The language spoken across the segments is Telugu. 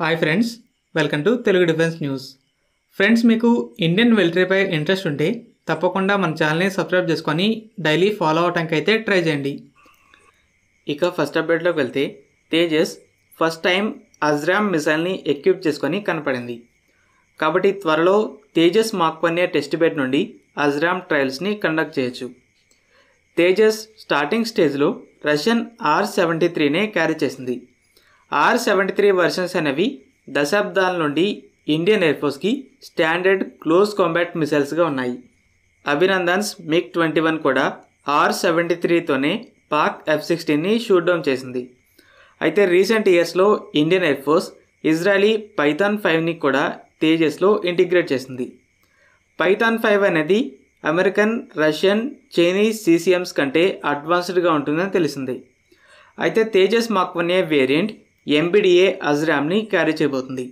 hi friends welcome to Telugu defence news friends మీకు ఇండియన్ మిలిటరీపై ఇంట్రెస్ట్ ఉంటే తప్పకుండా మన ఛానల్ని సబ్స్క్రైబ్ చేసుకొని డైలీ ఫాలో అవటానికి అయితే ట్రై చేయండి ఇక ఫస్ట్ అప్డేట్లోకి వెళ్తే తేజస్ ఫస్ట్ టైం అజ్రామ్ మిసైల్ని ఎక్విప్ చేసుకొని కనపడింది కాబట్టి త్వరలో Tejas mark one test bed నుండి అజ్రామ్ ట్రయల్స్ని కండక్ట్ చేయొచ్చు తేజస్ స్టార్టింగ్ స్టేజ్లో రష్యన్ ఆర్ సెవెంటీ త్రీనే క్యారీ చేసింది ఆర్ సెవెంటీ త్రీ వర్షన్స్ అనేవి దశాబ్దాల నుండి ఇండియన్ ఎయిర్ ఫోర్స్కి స్టాండర్డ్ క్లోజ్ కాంబాట్ మిసైల్స్గా ఉన్నాయి అభినందన్స్ మిగ్ ట్వంటీ వన్ కూడా ఆర్ సెవెంటీ త్రీతోనే పాక్ ఎఫ్ సిక్స్టీన్ని షూట్ డౌన్ చేసింది అయితే రీసెంట్ ఇయర్స్లో Indian air force Israeli Python ఫైవ్ని కూడా తేజస్లో ఇంటిగ్రేట్ చేసింది పైథాన్ ఫైవ్ అనేది అమెరికన్ రష్యన్ చైనీస్ సీసీఎంస్ కంటే అడ్వాన్స్డ్గా ఉంటుందని తెలిసింది అయితే తేజస్ మాక్వనే వేరియంట్ ఎంబీడీఏ అజ్రామ్ని క్యారీ చేయబోతుంది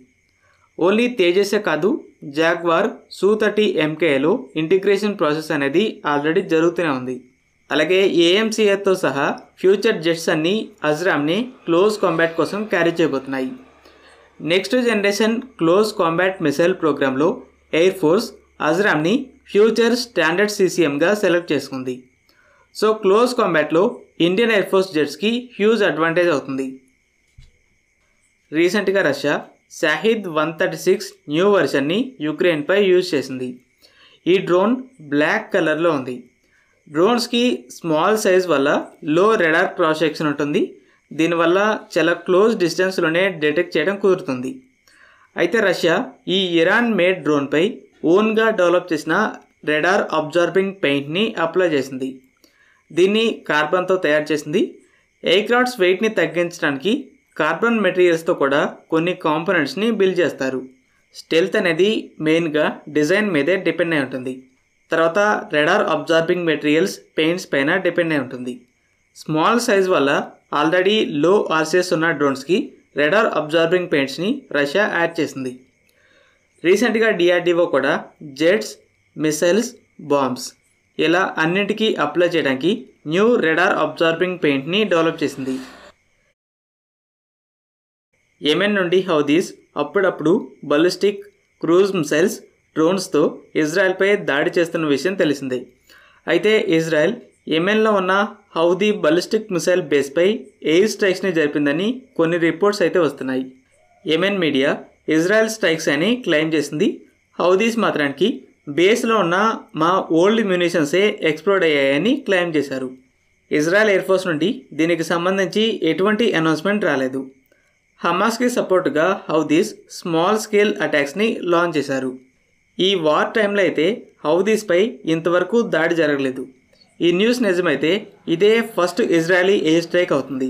ఓన్లీ తేజస్సే కాదు జాగ్వార్ సూ థర్టీ ఎంకేలో ఇంటిగ్రేషన్ ప్రాసెస్ అనేది ఆల్రెడీ జరుగుతూనే ఉంది అలాగే ఏఎంసీఏతో సహా ఫ్యూచర్ జెట్స్ అన్నీ అజ్రామ్ని క్లోజ్ కాంబాట్ కోసం క్యారీ చేయబోతున్నాయి next generation close combat missile ప్రోగ్రాంలో ఎయిర్ ఫోర్స్ అజ్రామ్ని ఫ్యూచర్ స్టాండర్డ్ సీసీఎంగా సెలెక్ట్ చేసుకుంది సో క్లోజ్ కాంబాట్లో Indian air force జెట్స్కి huge advantage అవుతుంది రీసెంట్గా Russia Shahed one thirty six new వర్షన్ని యుక్రెయిన్పై యూజ్ చేసింది ఈ డ్రోన్ బ్లాక్ కలర్లో ఉంది డ్రోన్స్కి స్మాల్ సైజ్ వల్ల లో రెడార్ క్రాస్ సెక్షన్ ఉంటుంది దీనివల్ల చాలా క్లోజ్ డిస్టెన్స్లోనే డిటెక్ట్ చేయడం కుదురుతుంది అయితే రష్యా ఈ ఇరాన్ మేడ్ డ్రోన్పై ఓన్గా డెవలప్ చేసిన రెడార్ అబ్జార్బింగ్ పెయింట్ని అప్లై చేసింది దీన్ని కార్బన్తో తయారు చేసింది ఎయిర్క్రాఫ్ట్స్ వెయిట్ని తగ్గించడానికి కార్బన్ మెటీరియల్స్తో కూడా కొన్ని కాంపోనెంట్స్ని బిల్డ్ చేస్తారు స్టెల్త్ అనేది మెయిన్గా డిజైన్ మీదే డిపెండ్ అయి ఉంటుంది తర్వాత రెడార్ అబ్జార్బింగ్ మెటీరియల్స్ పెయింట్స్ పైన డిపెండ్ అయి ఉంటుంది స్మాల్ సైజ్ వల్ల ఆల్రెడీ లో ఆర్సెస్ ఉన్న డ్రోన్స్కి రెడార్ అబ్జార్బింగ్ పెయింట్స్ని రష్యా యాడ్ చేసింది రీసెంట్గా డిఆర్డిఓ కూడా జెట్స్ మిసైల్స్ బాంబ్స్ ఇలా అన్నింటికీ అప్లై చేయడానికి న్యూ రెడార్ అబ్జార్బింగ్ పెయింట్ని డెవలప్ చేసింది యెమెన్ నుండి హౌదీస్ అప్పుడప్పుడు బలిస్టిక్ క్రూజ్ మిసైల్స్ డ్రోన్స్తో ఇజ్రాయెల్పై దాడి చేస్తున్న విషయం తెలిసిందే అయితే ఇజ్రాయెల్ యెమెన్లో ఉన్న హౌదీ బలిస్టిక్ మిసైల్ బేస్పై ఎయిర్ స్ట్రైక్స్ని జరిపిందని కొన్ని రిపోర్ట్స్ అయితే వస్తున్నాయి యమెన్ మీడియా ఇజ్రాయెల్ స్ట్రైక్స్ అని క్లెయిమ్ చేసింది హౌదీస్ మాత్రానికి బేస్లో ఉన్న మా ఓల్డ్ మ్యూనిషన్సే ఎక్స్ప్లోర్డ్ అయ్యాయని క్లెయిమ్ చేశారు ఇజ్రాయెల్ ఎయిర్ ఫోర్స్ నుండి దీనికి సంబంధించి ఎటువంటి అనౌన్స్మెంట్ రాలేదు హమాస్కి సపోర్ట్గా హౌదీస్ స్మాల్ స్కేల్ అటాక్స్ని లాంచ్ చేశారు ఈ వార్ టైంలో అయితే హౌదీస్పై ఇంతవరకు దాడి జరగలేదు ఈ న్యూస్ నిజమైతే ఇదే ఫస్ట్ ఇజ్రాయలీ ఎయిర్ స్ట్రైక్ అవుతుంది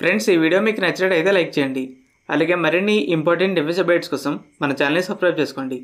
ఫ్రెండ్స్ ఈ వీడియో మీకు నచ్చినట్టు అయితే లైక్ చేయండి అలాగే మరిన్ని ఇంపార్టెంట్ డిఫెన్స్ అప్డేట్స్ కోసం మన ఛానల్ని సబ్స్క్రైబ్ చేసుకోండి